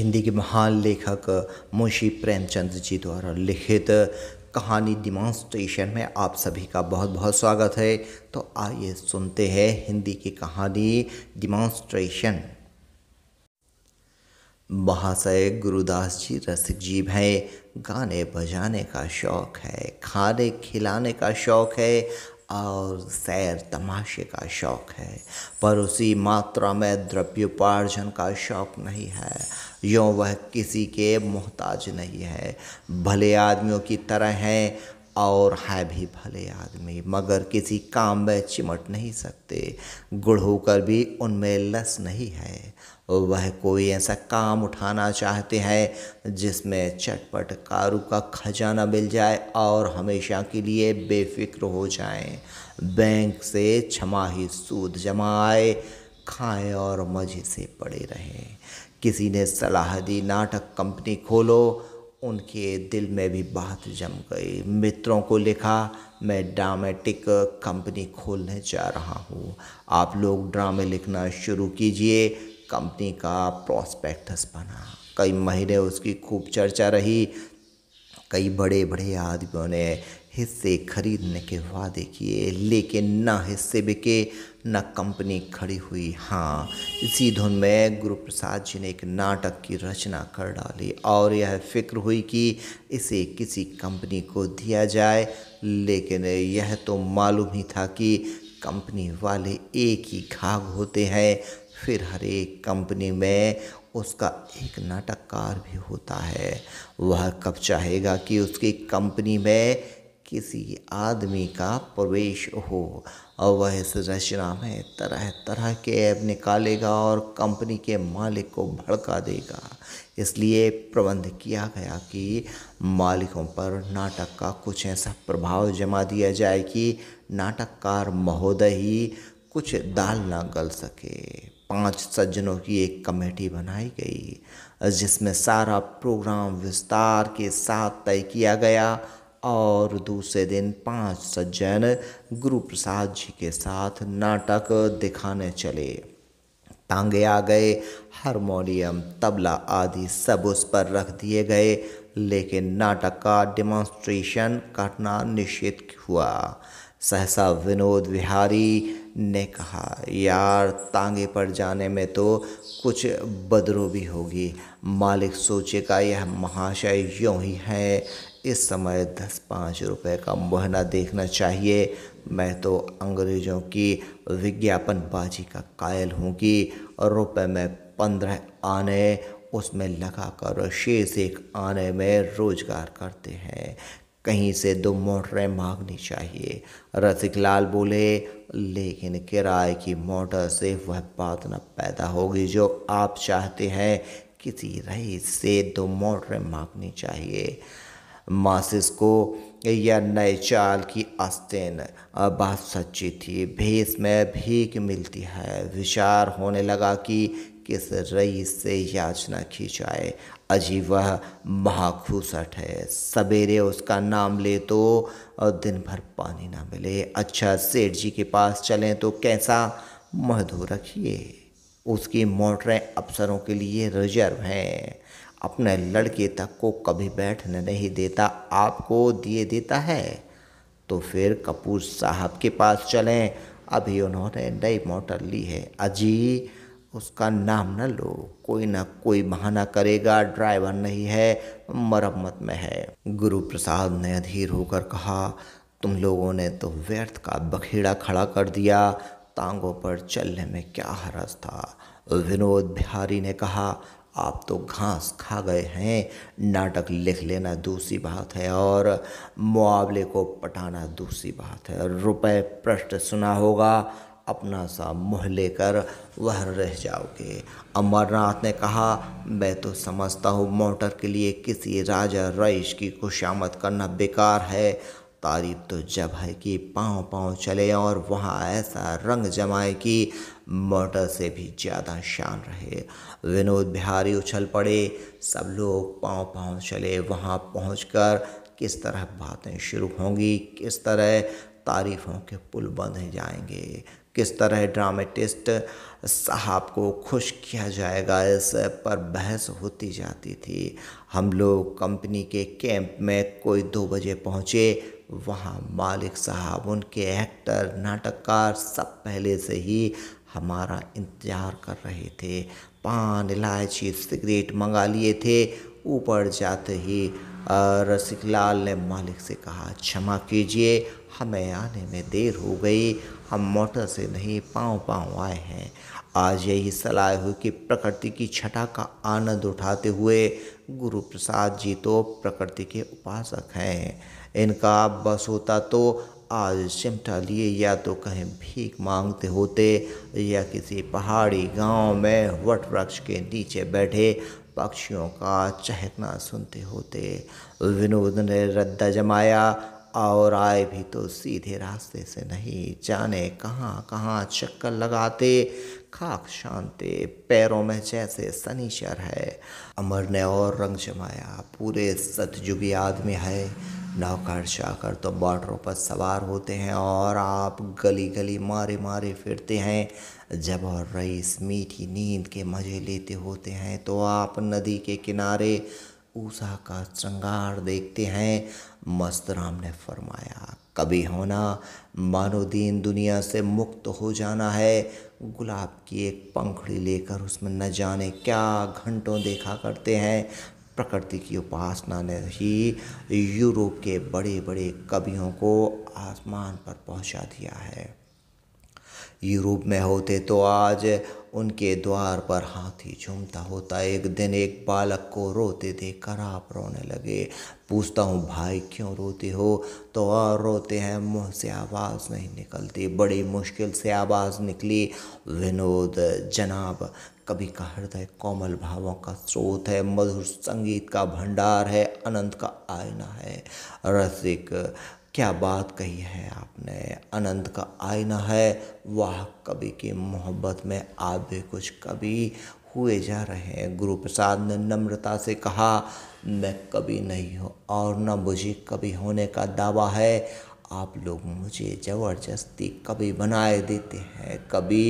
हिंदी के महान लेखक मुंशी प्रेमचंद जी द्वारा लिखित कहानी डिमॉन्स्ट्रेशन में आप सभी का बहुत बहुत स्वागत है तो आइए सुनते हैं हिंदी की कहानी डिमॉन्स्ट्रेशन महाशय गुरुदास जी रसिक जीव हैं गाने बजाने का शौक़ है खाने खिलाने का शौक़ है और सैर तमाशे का शौक़ है पर उसी मात्रा में द्रव्योपार्जन का शौक़ नहीं है यों वह किसी के मोहताज नहीं है भले आदमियों की तरह हैं और है भी भले आदमी मगर किसी काम में चिमट नहीं सकते गुड़ होकर भी उनमें लस नहीं है वह कोई ऐसा काम उठाना चाहते हैं जिसमें चटपट कारू का खजाना मिल जाए और हमेशा के लिए बेफिक्र हो जाएं बैंक से छमाही सूद जमाए खाएं और मज़े से पड़े रहें किसी ने सलाह दी नाटक कंपनी खोलो उनके दिल में भी बात जम गई मित्रों को लिखा मैं ड्रामेटिक कंपनी खोलने जा रहा हूँ आप लोग ड्रामे लिखना शुरू कीजिए कंपनी का प्रॉस्पेक्टस बना कई महीने उसकी खूब चर्चा रही कई बड़े बड़े आदमियों ने हिस्से खरीदने के वादे किए लेकिन ना हिस्से बिके ना कंपनी खड़ी हुई हाँ इसी धुन में गुरु प्रसाद जी ने एक नाटक की रचना कर डाली और यह फिक्र हुई कि इसे किसी कंपनी को दिया जाए लेकिन यह तो मालूम ही था कि कंपनी वाले एक ही घाघ होते हैं फिर हर एक कंपनी में उसका एक नाटककार भी होता है वह कब चाहेगा कि उसकी कंपनी में किसी आदमी का प्रवेश हो और वह इस रचना में तरह तरह के ऐप निकालेगा और कंपनी के मालिक को भड़का देगा इसलिए प्रबंध किया गया कि मालिकों पर नाटक का कुछ ऐसा प्रभाव जमा दिया जाए कि नाटककार महोदय ही कुछ दाल ना गल सके पांच सज्जनों की एक कमेटी बनाई गई जिसमें सारा प्रोग्राम विस्तार के साथ तय किया गया और दूसरे दिन पांच सज्जन गुरु प्रसाद जी के साथ नाटक दिखाने चले तांगे आ गए हारमोनियम तबला आदि सब उस पर रख दिए गए लेकिन नाटक का डिमॉन्स्ट्रेशन करना निश्चित हुआ सहसा विनोद विहारी ने कहा यार तांगे पर जाने में तो कुछ बदरो भी होगी मालिक सोचेगा यह महाशय यूँ ही है इस समय दस पाँच रुपये का मुहना देखना चाहिए मैं तो अंग्रेज़ों की विज्ञापनबाजी का कायल हूँ कि रुपये में पंद्रह आने उसमें लगा कर शेष एक आने में रोजगार करते हैं कहीं से दो मोटरें मांगनी चाहिए रसिक लाल बोले लेकिन किराए की मोटर से वह बात न पैदा होगी जो आप चाहते हैं किसी रईस से दो मोटरें मांगनी चाहिए मासिस को या नए चाल की आस्तीन बात सच्ची थी भेस में भीख मिलती है विचार होने लगा कि किस रईस से याचना की जाए अजी वह महाखूसट है सवेरे उसका नाम ले तो दिन भर पानी ना मिले अच्छा सेठ जी के पास चलें तो कैसा मधु रखिए उसकी मोटरें अफसरों के लिए रिजर्व हैं अपने लड़के तक को कभी बैठने नहीं देता आपको दिए देता है तो फिर कपूर साहब के पास चलें अभी उन्होंने नई मोटर ली है अजी उसका नाम न लो कोई ना कोई बहाना करेगा ड्राइवर नहीं है मरम्मत में है गुरु प्रसाद ने अधीर होकर कहा तुम लोगों ने तो व्यर्थ का बखेड़ा खड़ा कर दिया तांगों पर चलने में क्या हरस था विनोद बिहारी ने कहा आप तो घास खा गए हैं नाटक लिख लेना दूसरी बात है और मुआवले को पटाना दूसरी बात है रुपए प्रश्न सुना होगा अपना सा मुँह लेकर वह रह जाओगे अमरनाथ ने कहा मैं तो समझता हूँ मोटर के लिए किसी राजा रईश की खुशामद करना बेकार है तारीफ तो जब है कि पाँव पाँव चले और वहाँ ऐसा रंग जमाए कि मोटर से भी ज़्यादा शान रहे विनोद बिहारी उछल पड़े सब लोग पाँव पाँव चले वहाँ पहुँच किस तरह बातें शुरू होंगी किस तरह तारीफ़ों के पुल बंधे जाएंगे किस तरह ड्रामेटिस्ट साहब को खुश किया जाएगा इस पर बहस होती जाती थी हम लोग कंपनी के कैंप में कोई दो बजे पहुँचे वहाँ मालिक साहब उनके एक्टर नाटककार सब पहले से ही हमारा इंतज़ार कर रहे थे पान इलायची सिगरेट मंगा लिए थे ऊपर जाते ही रसिकलाल ने मालिक से कहा क्षमा कीजिए हमें आने में देर हो गई हम मोटर से नहीं पाँव पाँव आए हैं आज यही सलाह हुई कि प्रकृति की छटा का आनंद उठाते हुए गुरु प्रसाद जी तो प्रकृति के उपासक हैं इनका बस होता तो आज चिमटा लिए या तो कहीं भीख मांगते होते या किसी पहाड़ी गांव में वट वृक्ष के नीचे बैठे पक्षियों का चहकना सुनते होते विनोद ने रद्दा जमाया और आए भी तो सीधे रास्ते से नहीं जाने कहाँ कहाँ चक्कर लगाते खाक शांते पैरों में जैसे सनीचर है अमर ने और रंग जमाया पूरे सतजुगी आदमी है नौकर चाकर तो बॉर्डरों पर सवार होते हैं और आप गली गली मारे मारे फिरते हैं जब और रईस मीठी नींद के मज़े लेते होते हैं तो आप नदी के किनारे उषा का श्रृंगार देखते हैं मस्त राम ने फरमाया कभी होना मानो दीन दुनिया से मुक्त हो जाना है गुलाब की एक पंखड़ी लेकर उसमें न जाने क्या घंटों देखा करते हैं प्रकृति की उपासना ने ही यूरोप के बड़े बड़े कवियों को आसमान पर पहुंचा दिया है यूरोप में होते तो आज उनके द्वार पर हाथी झूमता होता एक दिन एक बालक को रोते देख आप रोने लगे पूछता हूँ भाई क्यों रोते हो तो और रोते हैं मुँह से आवाज़ नहीं निकलती बड़ी मुश्किल से आवाज़ निकली विनोद जनाब कभी का हृदय कोमल भावों का स्रोत है मधुर संगीत का भंडार है अनंत का आयना है रसिक क्या बात कही है आपने अनंत का आईना है वह कभी की मोहब्बत में आप भी कुछ कभी हुए जा रहे हैं गुरु प्रसाद ने नम्रता से कहा मैं कभी नहीं हूँ और न मुझे कभी होने का दावा है आप लोग मुझे ज़बरदस्ती कभी बनाए देते हैं कभी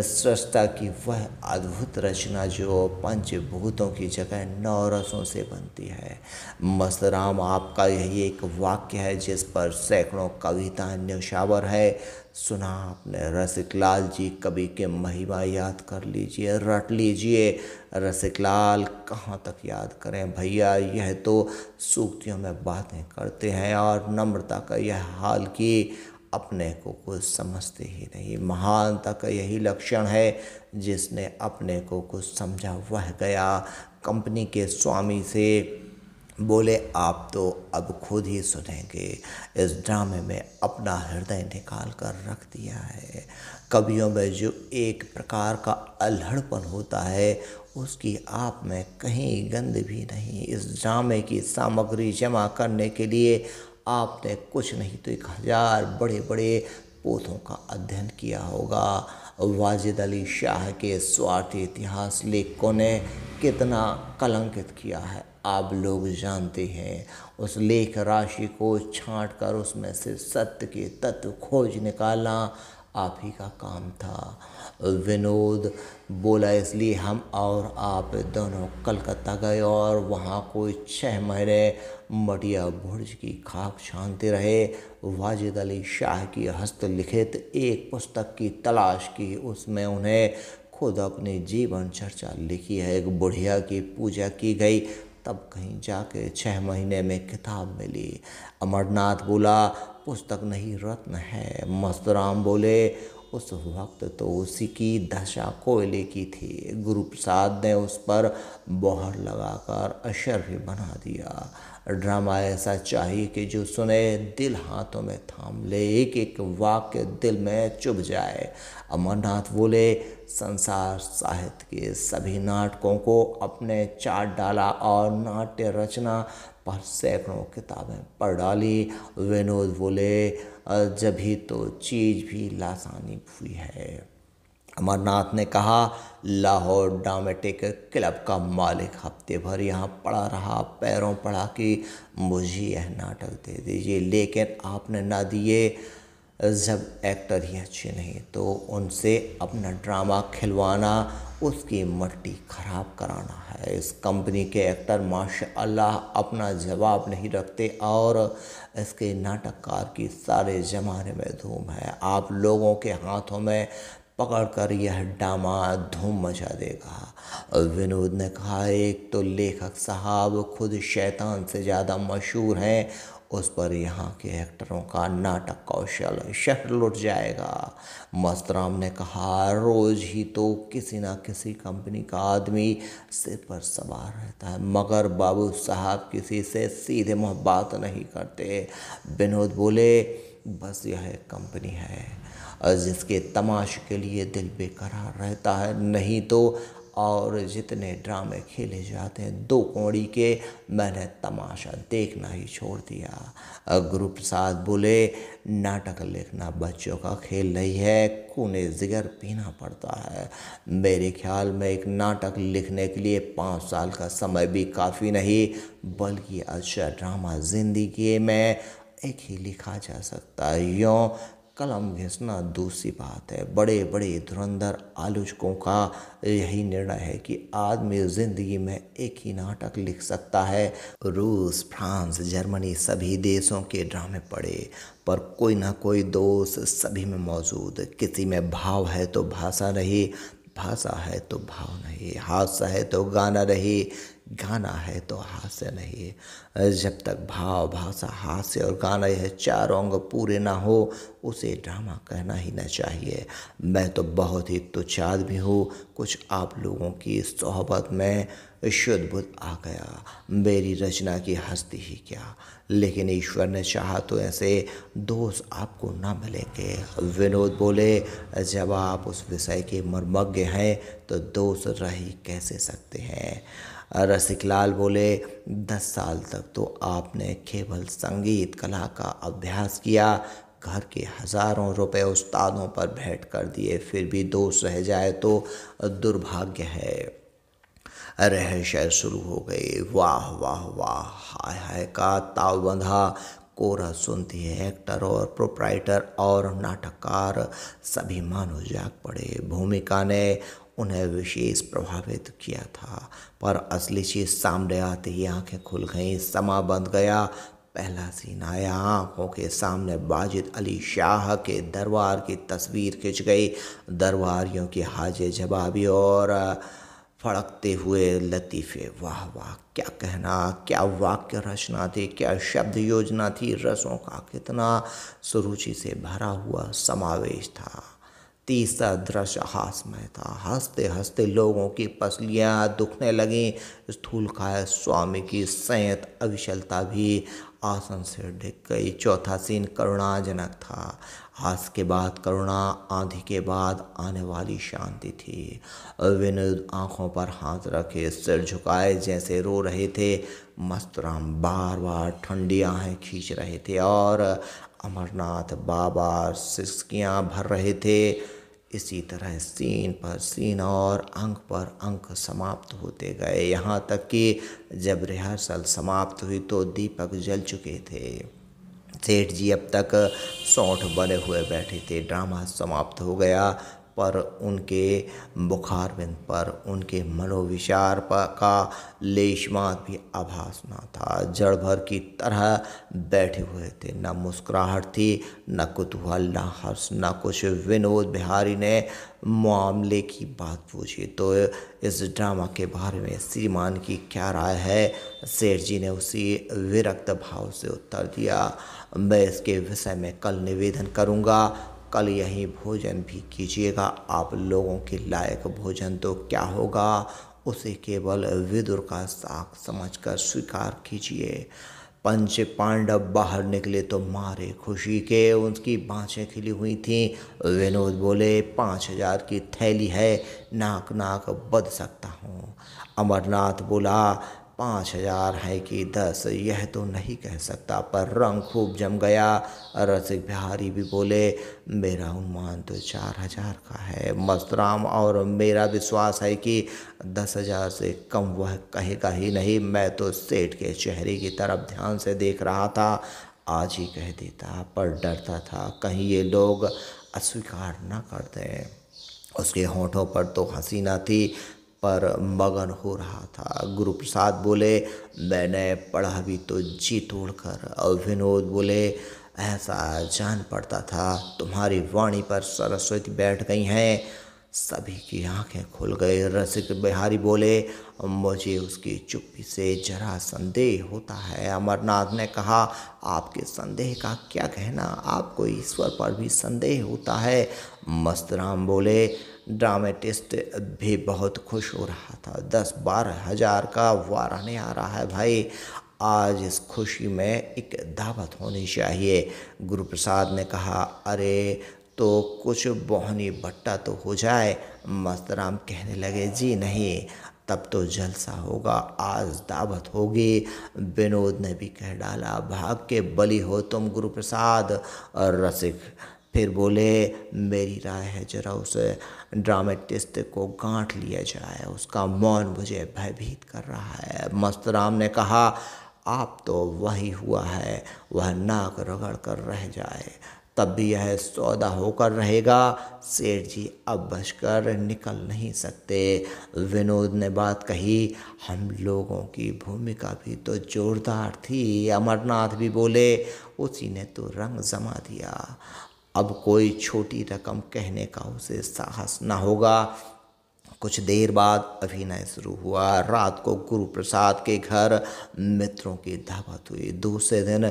सृष्टा की वह अद्भुत रचना जो पंचभूतों की जगह नौ रसों से बनती है मसराम आपका यही एक वाक्य है जिस पर सैकड़ों कविता न्यौशावर है सुना आपने रसिकलाल जी कवि के महिमा याद कर लीजिए रट लीजिए रसिकलाल कहाँ तक याद करें भैया यह तो सूक्तियों में बातें करते हैं और नम्रता का यह हाल की अपने को कुछ समझते ही नहीं महानता का यही लक्षण है जिसने अपने को कुछ समझा वह गया कंपनी के स्वामी से बोले आप तो अब खुद ही सुनेंगे इस ड्रामे में अपना हृदय निकाल कर रख दिया है कवियों में जो एक प्रकार का अल्हड़पन होता है उसकी आप में कहीं गंद भी नहीं इस ड्रामे की सामग्री जमा करने के लिए आपने कुछ नहीं तो एक हज़ार बड़े बड़े पोथों का अध्ययन किया होगा वाजिद अली शाह के स्वार्थ इतिहास लेखकों ने कितना कलंकित किया है आप लोग जानते हैं उस लेख राशि को छांट कर उसमें से सत्य के तत्व खोज निकालना आप ही का काम था विनोद बोला इसलिए हम और आप दोनों कलकत्ता गए और वहाँ कोई छः महीने मटिया भुर्ज की खाक छानते रहे वाजिद अली शाह की हस्तलिखित एक पुस्तक की तलाश की उसमें उन्हें खुद अपनी जीवन चर्चा लिखी है एक बुढ़िया की पूजा की गई तब कहीं जाके छः महीने में किताब मिली अमरनाथ बोला पुस्तक नहीं रत्न है मस्तराम बोले उस वक्त तो उसी की दशा कोयले की थी गुरु प्रसाद ने उस पर बोहर लगाकर अशर भी बना दिया ड्रामा ऐसा चाहिए कि जो सुने दिल हाथों में थाम ले एक एक वाक्य दिल में चुभ जाए अमरनाथ बोले संसार साहित्य के सभी नाटकों को अपने चाट डाला और नाट्य रचना पर सैकड़ों किताबें पढ़ डाली विनोद बोले और जभी तो चीज भी लासानी हुई है अमरनाथ ने कहा लाहौर डामेटिक क्लब का मालिक हफ्ते भर यहाँ पड़ा रहा पैरों पड़ा कि मुझे यह नाटक दे दीजिए लेकिन आपने ना दिए जब एक्टर ही अच्छे नहीं तो उनसे अपना ड्रामा खिलवाना उसकी मट्टी ख़राब कराना है इस कंपनी के एक्टर माशाल्लाह अपना जवाब नहीं रखते और इसके नाटककार की सारे ज़माने में धूम है आप लोगों के हाथों में पकड़कर यह डामा धूम मचा देगा विनोद ने कहा एक तो लेखक साहब खुद शैतान से ज़्यादा मशहूर हैं उस पर यहाँ के एक्टरों का नाटक कौशल शहर लुट जाएगा मस्तराम ने कहा रोज़ ही तो किसी ना किसी कंपनी का आदमी सिर पर सवार रहता है मगर बाबू साहब किसी से सीधे मोहब्बत नहीं करते विनोद बोले बस यह एक कंपनी है जिसके तमाश के लिए दिल बेकरार रहता है नहीं तो और जितने ड्रामे खेले जाते हैं दो कौड़ी के मैंने तमाशा देखना ही छोड़ दिया ग्रुप साथ बोले नाटक लिखना बच्चों का खेल नहीं है कोने जिगर पीना पड़ता है मेरे ख्याल में एक नाटक लिखने के लिए पाँच साल का समय भी काफ़ी नहीं बल्कि अच्छा ड्रामा ज़िंदगी में एक ही लिखा जा सकता है यों कलम घिसना दूसरी बात है बड़े बड़े धुरंधर आलोचकों का यही निर्णय है कि आदमी ज़िंदगी में एक ही नाटक लिख सकता है रूस फ्रांस जर्मनी सभी देशों के ड्रामे पड़े पर कोई ना कोई दोष सभी में मौजूद किसी में भाव है तो भाषा नहीं भाषा है तो भाव नहीं हादसा है तो गाना रही गाना है तो हास्य नहीं है जब तक भाव भाषा हास्य और गाना यह चार अंग पूरे ना हो उसे ड्रामा कहना ही ना चाहिए मैं तो बहुत ही तुच्छ आदमी हूँ कुछ आप लोगों की सोहबत में शुद्ध बुद्ध आ गया मेरी रचना की हस्ती ही क्या लेकिन ईश्वर ने चाहा तो ऐसे दोस्त आपको ना मिलेंगे विनोद बोले जब आप उस विषय के मर्मज्ञ हैं तो दोस्त रह कैसे सकते हैं रसिकलाल बोले दस साल तक तो आपने केवल संगीत कला का अभ्यास किया घर के हज़ारों रुपए उस्तादों पर भेंट कर दिए फिर भी दोष रह जाए तो दुर्भाग्य है रहस्य शुरू हो गए वाह वाह वाह हाय हाय का ताव बंधा कोरा सुनती है एक्टर और प्रोपराइटर और नाटककार सभी मानो जाग पड़े भूमिका ने उन्हें विशेष प्रभावित किया था पर असली चीज़ सामने आते ही आंखें खुल गईं समा बंध गया पहला सीन आया आँखों के सामने बाजिद अली शाह के दरबार की तस्वीर खिंच गई दरबारियों की हाजिर जवाबी और फड़कते हुए लतीफ़े वाह वाह क्या कहना क्या वाक्य रचना थी क्या शब्द योजना थी रसों का कितना सुरुचि से भरा हुआ समावेश था तीसरा दृश्य हासमय था हंसते हंसते लोगों की पसलियाँ दुखने लगीं स्थूलकाय स्वामी की संयत अविशलता भी आसन से ढिक गई चौथा सीन करुणाजनक था हास के बाद करुणा आंधी के बाद आने वाली शांति थी विनोद आंखों पर हाथ रखे सिर झुकाए जैसे रो रहे थे मस्तराम बार बार ठंडी आहें खींच रहे थे और अमरनाथ बाबा सिस्कियाँ भर रहे थे इसी तरह सीन पर सीन और अंक पर अंक समाप्त होते गए यहाँ तक कि जब रिहर्सल समाप्त हुई तो दीपक जल चुके थे सेठ जी अब तक सौठ बने हुए बैठे थे ड्रामा समाप्त हो गया पर उनके बुखार बिंद पर उनके मनोविचार पर का लेशमात भी आभास ना था जड़ भर की तरह बैठे हुए थे न मुस्कुराहट थी न कुतूहल न हर्ष न कुछ विनोद बिहारी ने मामले की बात पूछी तो इस ड्रामा के बारे में श्रीमान की क्या राय है सेठ जी ने उसी विरक्त भाव से उत्तर दिया मैं इसके विषय में कल निवेदन करूँगा कल यहीं भोजन भी कीजिएगा आप लोगों के लायक भोजन तो क्या होगा उसे केवल विदुर का साख समझकर स्वीकार कीजिए पंच पांडव बाहर निकले तो मारे खुशी के उनकी बाँछें खिली हुई थीं विनोद बोले पाँच हजार की थैली है नाक नाक बद सकता हूँ अमरनाथ बोला पाँच हजार है कि दस यह तो नहीं कह सकता पर रंग खूब जम गया रसिक बिहारी भी बोले मेरा अनुमान तो चार हजार का है मस्तराम और मेरा विश्वास है कि दस हजार से कम वह कहेगा ही नहीं मैं तो सेठ के चेहरे की तरफ ध्यान से देख रहा था आज ही कह देता पर डरता था कहीं ये लोग अस्वीकार ना करते उसके होठों पर तो हंसी ना थी पर मगन हो रहा था गुरु प्रसाद बोले मैंने पढ़ा भी तो जी तोड़कर और विनोद बोले ऐसा जान पड़ता था तुम्हारी वाणी पर सरस्वती बैठ गई हैं सभी की आंखें खुल गए रसिक बिहारी बोले मुझे उसकी चुप्पी से जरा संदेह होता है अमरनाथ ने कहा आपके संदेह का क्या कहना आपको ईश्वर पर भी संदेह होता है मस्तराम बोले ड्रामेटिस्ट भी बहुत खुश हो रहा था दस बारह हज़ार का वाराने आ रहा है भाई आज इस खुशी में एक दावत होनी चाहिए गुरु प्रसाद ने कहा अरे तो कुछ बोहनी भट्टा तो हो जाए मस्तराम कहने लगे जी नहीं तब तो जलसा होगा आज दावत होगी विनोद ने भी कह डाला भाग के बली हो तुम गुरु प्रसाद और रसिक फिर बोले मेरी राय है जरा उस ड्रामेटिस्ट को गांठ लिया जाए उसका मौन मुझे भयभीत कर रहा है मस्तराम ने कहा आप तो वही हुआ है वह नाक रगड़ कर रह जाए तब भी यह सौदा होकर रहेगा सेठ जी अब बचकर निकल नहीं सकते विनोद ने बात कही हम लोगों की भूमिका भी तो जोरदार थी अमरनाथ भी बोले उसी ने तो रंग जमा दिया अब कोई छोटी रकम कहने का उसे साहस न होगा कुछ देर बाद अभिनय शुरू हुआ रात को गुरु प्रसाद के घर मित्रों की दावत हुई दूसरे दिन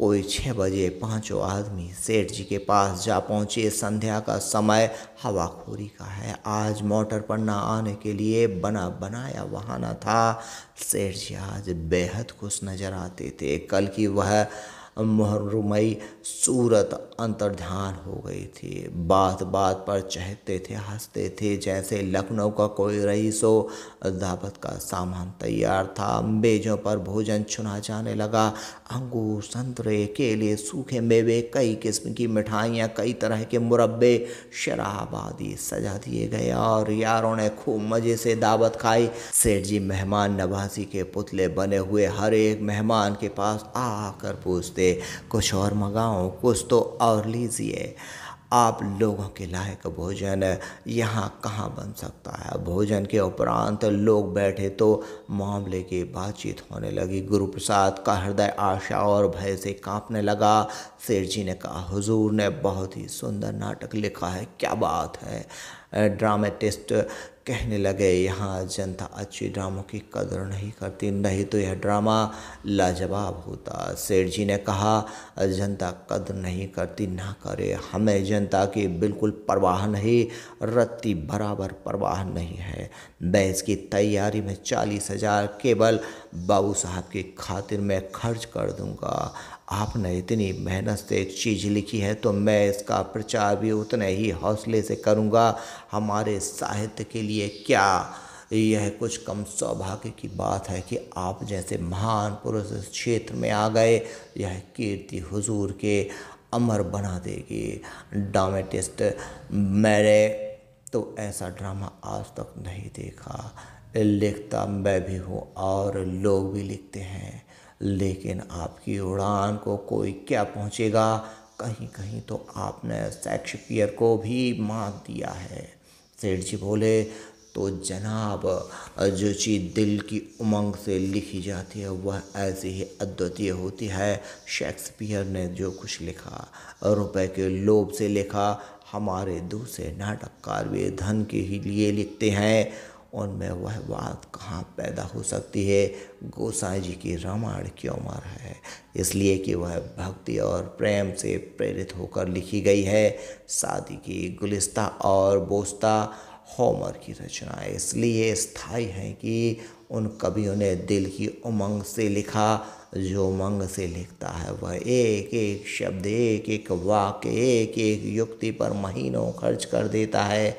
कोई छः बजे पांचों आदमी सेठ जी के पास जा पहुँचे संध्या का समय हवाखोरी का है आज मोटर पर ना आने के लिए बना बनाया बहाना था सेठ जी आज बेहद खुश नज़र आते थे कल की वह मुहर्रमई सूरत अंतर्ध्यान हो गई थी बात बात पर चहकते थे हंसते थे जैसे लखनऊ का कोई रईस हो दावत का सामान तैयार था बेजों पर भोजन चुना जाने लगा अंगूर संतरे केले सूखे मेवे कई किस्म की मिठाइयाँ कई तरह के मुरब्बे शराब आदि सजा दिए गए और यारों ने खूब मज़े से दावत खाई सेठ जी मेहमान नवासी के पुतले बने हुए हर एक मेहमान के पास आकर पूछते कुछ और मंगाओ कुछ तो और लीजिए आप लोगों के लायक भोजन यहाँ कहाँ बन सकता है भोजन के उपरांत लोग बैठे तो मामले की बातचीत होने लगी गुरु प्रसाद का हृदय आशा और भय से कांपने लगा शेर जी ने कहा हुजूर ने बहुत ही सुंदर नाटक लिखा है क्या बात है ड्रामेटिस्ट कहने लगे यहाँ जनता अच्छे ड्रामों की कदर नहीं करती नहीं तो यह ड्रामा लाजवाब होता सेठ जी ने कहा जनता कदर नहीं करती ना करे हमें जनता की बिल्कुल परवाह नहीं रत्ती बराबर परवाह नहीं है बहस की तैयारी में चालीस हज़ार केवल बाबू साहब की खातिर मैं खर्च कर दूंगा आपने इतनी मेहनत से एक चीज़ लिखी है तो मैं इसका प्रचार भी उतने ही हौसले से करूंगा हमारे साहित्य के लिए क्या यह कुछ कम सौभाग्य की बात है कि आप जैसे महान पुरुष इस क्षेत्र में आ गए यह कीर्ति हुजूर के अमर बना देगी डामेटिस्ट मैंने तो ऐसा ड्रामा आज तक नहीं देखा लिखता मैं भी हूँ और लोग भी लिखते हैं लेकिन आपकी उड़ान को कोई क्या पहुँचेगा कहीं कहीं तो आपने शेक्सपियर को भी मात दिया है सेठ जी बोले तो जनाब जो चीज़ दिल की उमंग से लिखी जाती है वह ऐसी ही अद्वितीय होती है शेक्सपियर ने जो कुछ लिखा रुपए के लोभ से लिखा हमारे दूसरे नाटककार वे धन के ही लिए लिखते हैं उनमें वह बात कहाँ पैदा हो सकती है गोसाई जी की रामायण की उम्र है इसलिए कि वह भक्ति और प्रेम से प्रेरित होकर लिखी गई है शादी की गुलिस्ता और बोस्ता होमर की रचना इसलिए स्थायी है कि उन कवियों ने दिल की उमंग से लिखा जो उमंग से लिखता है वह एक एक शब्द एक एक वाक्य एक एक युक्ति पर महीनों खर्च कर देता है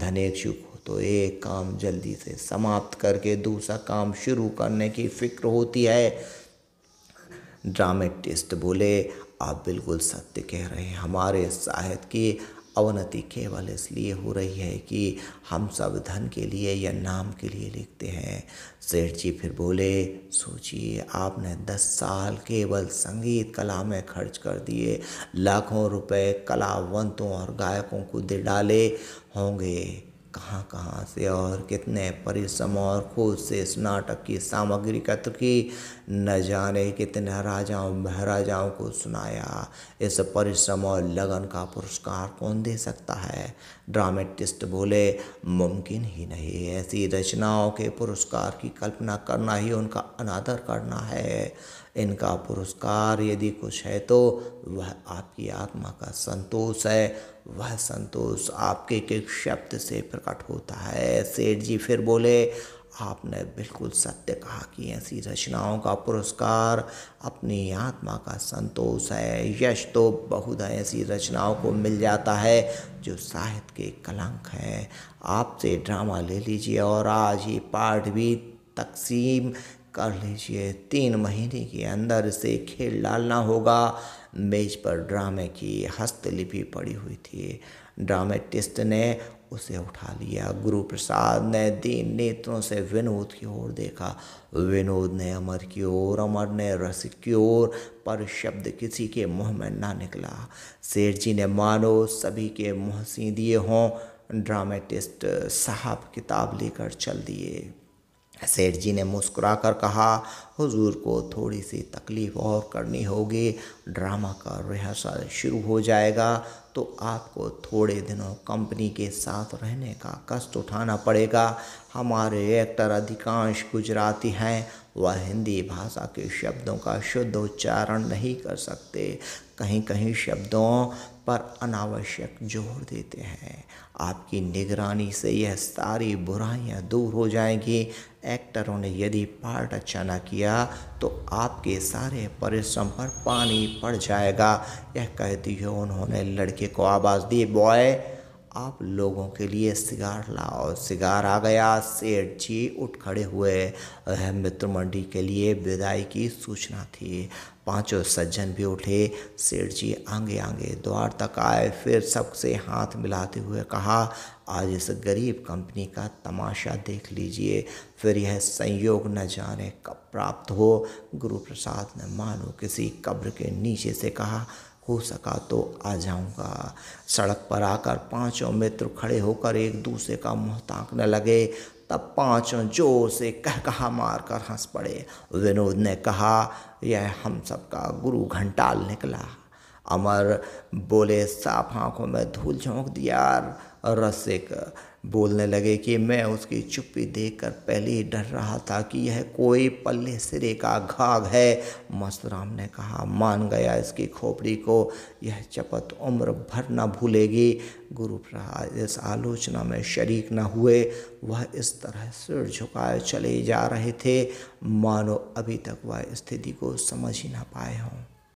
धनेक्षु तो एक काम जल्दी से समाप्त करके दूसरा काम शुरू करने की फिक्र होती है ड्रामेटिस्ट बोले आप बिल्कुल सत्य कह रहे हैं हमारे साहित्य की अवनति केवल इसलिए हो रही है कि हम सब धन के लिए या नाम के लिए लिखते हैं सेठ जी फिर बोले सोचिए आपने दस साल केवल संगीत कला में खर्च कर दिए लाखों रुपए कलावंतों और गायकों को दे डाले होंगे कहाँ कहाँ से और कितने परिश्रम और खोज से स्नातक की सामग्री एकत्र तो की न जाने कितने राजाओं महाराजाओं को सुनाया इस परिश्रम और लगन का पुरस्कार कौन दे सकता है ड्रामेटिस्ट बोले मुमकिन ही नहीं ऐसी रचनाओं के पुरस्कार की कल्पना करना ही उनका अनादर करना है इनका पुरस्कार यदि कुछ है तो वह आपकी आत्मा का संतोष है वह संतोष आपके एक शब्द से प्रकट होता है सेठ जी फिर बोले आपने बिल्कुल सत्य कहा कि ऐसी रचनाओं का पुरस्कार अपनी आत्मा का संतोष है यश तो बहुत ऐसी रचनाओं को मिल जाता है जो साहित्य के कलंक है आपसे ड्रामा ले लीजिए और आज ही पाठ भी तकसीम कर लीजिए तीन महीने के अंदर से खेल डालना होगा मेज पर ड्रामे की हस्तलिपि पड़ी हुई थी ड्रामेटिस्ट ने उसे उठा लिया गुरु प्रसाद ने दीन नेत्रों से विनोद की ओर देखा विनोद ने अमर की ओर अमर ने रस की ओर पर शब्द किसी के मुंह में ना निकला शेर जी ने मानो सभी के मुँह सी दिए हों ड्रामेटिस्ट साहब किताब लेकर चल दिए सेठ जी ने मुस्कुराकर कहा हुजूर को थोड़ी सी तकलीफ़ और करनी होगी ड्रामा का रिहर्सल शुरू हो जाएगा तो आपको थोड़े दिनों कंपनी के साथ रहने का कष्ट उठाना पड़ेगा हमारे एक्टर अधिकांश गुजराती हैं वह हिंदी भाषा के शब्दों का शुद्ध उच्चारण नहीं कर सकते कहीं कहीं शब्दों पर अनावश्यक जोर देते हैं आपकी निगरानी से यह सारी बुराइयां दूर हो जाएंगी एक्टरों ने यदि पार्ट अच्छा ना किया तो आपके सारे परिश्रम पर पानी पड़ जाएगा यह कहती है उन्होंने लड़के को आवाज़ दी बॉय आप लोगों के लिए सिगार लाओ सिगार आ गया सेठ जी उठ खड़े हुए मित्र मंडी के लिए विदाई की सूचना थी पांचों सज्जन भी उठे सेठ जी आगे आगे द्वार तक आए फिर सबसे हाथ मिलाते हुए कहा आज इस गरीब कंपनी का तमाशा देख लीजिए फिर यह संयोग न जाने कब प्राप्त हो गुरु प्रसाद ने मानो किसी कब्र के नीचे से कहा हो सका तो आ जाऊंगा सड़क पर आकर पांचों मित्र खड़े होकर एक दूसरे का मुँह ताकने लगे तब पांचों जोर से कह कहा मार कर हंस पड़े विनोद ने कहा यह हम सबका गुरु घंटाल निकला अमर बोले साफ आँखों में धूल झोंक दिया रसिक बोलने लगे कि मैं उसकी चुप्पी देखकर पहले ही डर रहा था कि यह कोई पल्ले सिरे का घाघ है मस्तराम ने कहा मान गया इसकी खोपड़ी को यह चपत उम्र भर न भूलेगी गुरु प्रहार इस आलोचना में शरीक न हुए वह इस तरह सिर झुकाए चले जा रहे थे मानो अभी तक वह स्थिति को समझ ही ना पाए हों